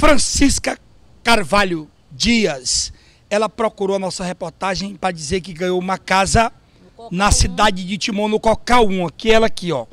Francisca Carvalho Dias, ela procurou a nossa reportagem para dizer que ganhou uma casa na cidade de Timon, no Cocá 1, aqui ela aqui, ó.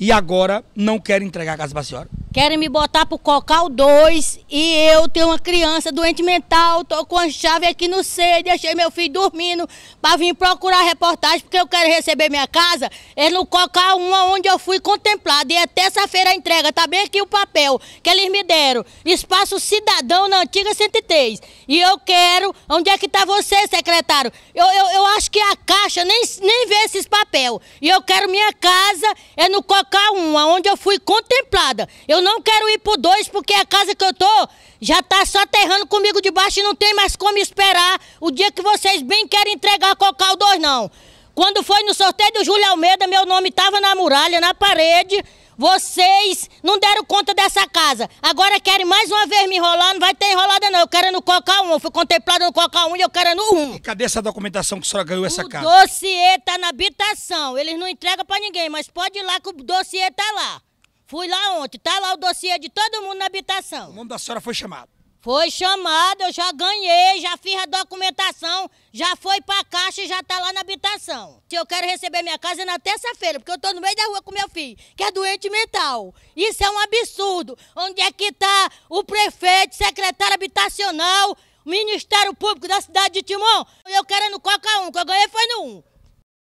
E agora não quer entregar a casa para a senhora. Querem me botar pro Cocal 2 e eu tenho uma criança doente mental, tô com a chave aqui no C, deixei meu filho dormindo para vir procurar reportagem porque eu quero receber minha casa. É no Cocal 1 onde eu fui contemplada e é terça-feira a entrega, tá bem aqui o papel que eles me deram. Espaço Cidadão na antiga 103. E eu quero, onde é que tá você, secretário? Eu, eu, eu acho que a Caixa nem, nem vê esses papel. E eu quero minha casa, é no Cocal 1, onde eu fui contemplada. Eu eu não quero ir pro dois porque a casa que eu tô já tá só aterrando comigo debaixo e não tem mais como esperar o dia que vocês bem querem entregar Cocal 2, não. Quando foi no sorteio do Júlio Almeida, meu nome tava na muralha, na parede. Vocês não deram conta dessa casa. Agora querem mais uma vez me enrolar, não vai ter enrolada não. Eu quero no Coca 1. Eu fui contemplado no Coca 1 e eu quero no 1. E cadê essa documentação que a senhora ganhou essa o casa? O dossiê tá na habitação. Eles não entregam para ninguém, mas pode ir lá que o dossiê tá lá. Fui lá ontem, tá lá o dossiê de todo mundo na habitação. O nome da senhora foi chamado? Foi chamado, eu já ganhei, já fiz a documentação, já foi pra caixa e já tá lá na habitação. Se eu quero receber minha casa é na terça-feira, porque eu tô no meio da rua com meu filho, que é doente mental. Isso é um absurdo. Onde é que tá o prefeito, secretário habitacional, Ministério Público da cidade de Timon? Eu quero no Coca 1, que eu ganhei foi no 1.